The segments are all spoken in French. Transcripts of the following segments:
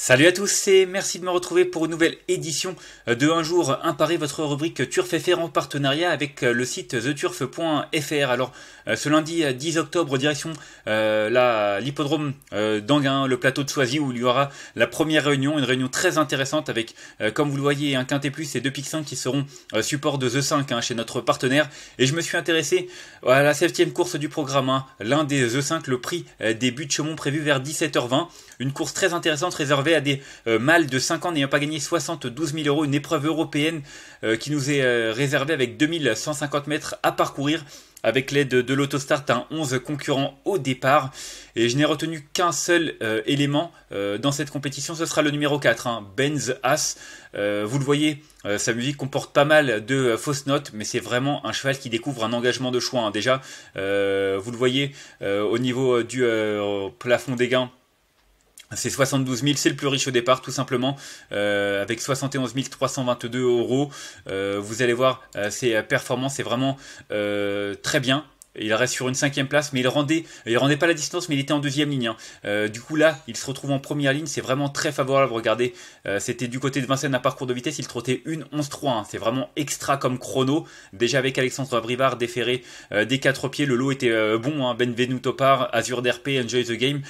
Salut à tous et merci de me retrouver pour une nouvelle édition de Un jour imparé, votre rubrique Turf FR en partenariat avec euh, le site theturf.fr. Alors euh, ce lundi 10 euh, octobre, direction l'hippodrome d'Anguin, le plateau de Soisy, où il y aura la première réunion, une réunion très intéressante avec, comme vous le voyez, un quintet plus et deux pics 5 qui seront support de The 5 hein, chez notre partenaire. Et je me suis intéressé à la septième course du programme, hein, l'un des The 5, le prix des buts de Chaumont prévu vers 17h20. Une course très intéressante réservée à des euh, mâles de 5 ans n'ayant pas gagné 72 000 euros, une épreuve européenne euh, qui nous est euh, réservée avec 2150 mètres à parcourir avec l'aide de, l'autostart à 11 concurrents au départ. Et je n'ai retenu qu'un seul élément dans cette compétition, ce sera le numéro 4, hein, Benz As. vous le voyez, sa musique comporte pas mal de fausses notes, mais c'est vraiment un cheval qui découvre un engagement de choix. Hein. Déjà, vous le voyez au niveau du plafond des gains. C'est 72 000, c'est le plus riche au départ, tout simplement, euh, avec 71 322 euros. Euh, vous allez voir, euh, euh performance est c'est vraiment euh, très bien il reste sur une cinquième place, mais il rendait, il rendait pas la distance, mais il était en deuxième ligne. Hein. Euh, du coup là, il se retrouve en première ligne, c'est vraiment très favorable. Regardez, euh, c'était du côté de Vincennes à parcours de vitesse, il trottait une 11-3. Hein. C'est vraiment extra comme chrono. Déjà avec Alexandre Brivard déféré euh, des quatre pieds, le lot était bon. Hein. Benvenuto Par, Azure d'RP, Enjoy the Game.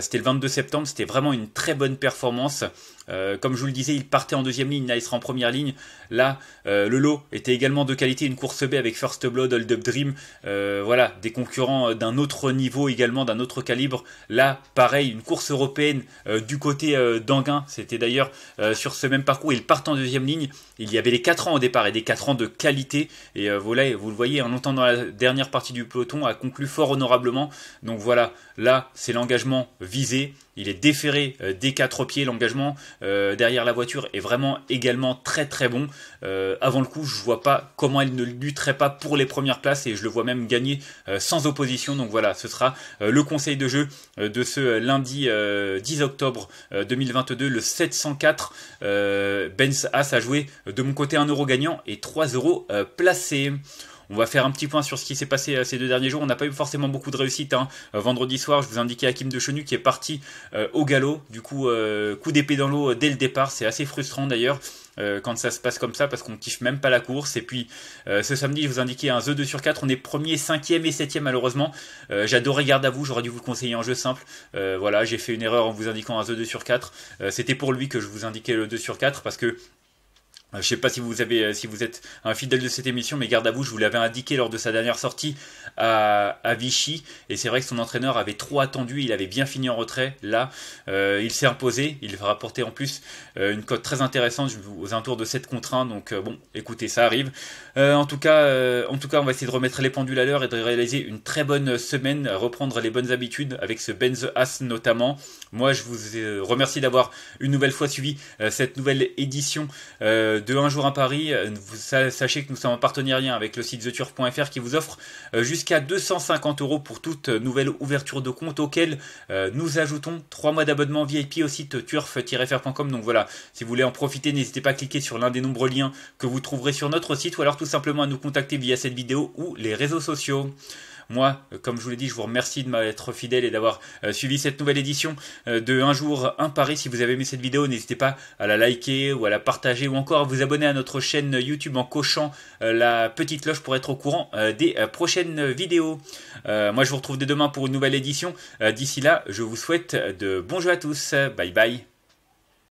c'était le 22 septembre, c'était vraiment une très bonne performance. comme je vous le disais, il partait en deuxième ligne, là il sera en première ligne. Là, le lot était également de qualité, une course B avec First Blood, Hold Up Dream. voilà voilà, des concurrents euh, d'un autre niveau également, d'un autre calibre. Là, pareil, une course européenne euh, du côté euh, d'Anguin. C'était d'ailleurs sur ce même parcours. il part en deuxième ligne. Il y avait les 4 ans au départ et des 4 ans de qualité. Et voilà, vous le voyez, en entendant dans la dernière partie du peloton, a conclu fort honorablement. Donc voilà, là, c'est l'engagement visé. Il est déféré des quatre pieds. L'engagement derrière la voiture est vraiment également très très bon. avant le coup, je ne vois pas comment elle ne lutterait pas pour les premières places et je le vois même gagner euh, sans opposition. Donc voilà, ce sera euh, le conseil de jeu euh, de ce lundi 10 octobre 2022, le 704. Benz As a joué de mon côté 1 euro gagnant et 3 euros placés. On va faire un petit point sur ce qui s'est passé euh, ces deux derniers jours. On n'a pas eu forcément beaucoup de réussite. Hein. Euh, vendredi soir, je vous indiquais Hakim de Chenu qui est parti euh, au galop. Du coup, coup d'épée dans l'eau dès le départ. C'est assez frustrant d'ailleurs. quand ça se passe comme ça parce qu'on kiffe même pas la course. Et puis ce samedi, je vous indiquais un The 2 sur 4, on est premier, cinquième et septième malheureusement. J'adorais garde à vous, j'aurais dû vous conseiller un jeu simple. voilà, j'ai fait une erreur en vous indiquant un The 2 sur 4. C'était pour lui que je vous indiquais le 2 sur 4 parce que euh, je ne sais pas si vous, avez, euh, si vous êtes un fidèle de cette émission, mais garde à vous, je vous l'avais indiqué lors de sa dernière sortie à, Vichy. Et c'est vrai que son entraîneur avait trop attendu, il avait bien fini en retrait. Là, euh, il s'est imposé, il va rapporter en plus une cote très intéressante aux alentours de 7 contre 1. Donc bon, écoutez, ça arrive. en, tout cas, en tout cas, on va essayer de remettre les pendules à l'heure et de réaliser une très bonne semaine, reprendre les bonnes habitudes avec ce Benz As notamment. Moi, je vous remercie d'avoir une nouvelle fois suivi cette nouvelle édition de Un jour à Paris, euh, sachez que nous sommes en partenariat avec le site theturf.fr qui vous offre euh, jusqu'à 250 euros pour toute nouvelle ouverture de compte auquel euh, nous ajoutons 3 mois d'abonnement VIP au site turf-fr.com. Donc voilà, si vous voulez en profiter, n'hésitez pas à cliquer sur l'un des nombreux liens que vous trouverez sur notre site ou alors tout simplement à nous contacter via cette vidéo ou les réseaux sociaux. Moi, euh, comme je vous l'ai dit, je vous remercie de m'être fidèle et d'avoir euh, suivi cette nouvelle édition euh, de Un jour, un pari. Si vous avez aimé cette vidéo, n'hésitez pas à la liker ou à la partager ou encore à vous abonner à notre chaîne YouTube en cochant la petite cloche pour être au courant des prochaines vidéos. moi, je vous retrouve dès demain pour une nouvelle édition. D'ici là, je vous souhaite de bons jeux à tous. Bye bye.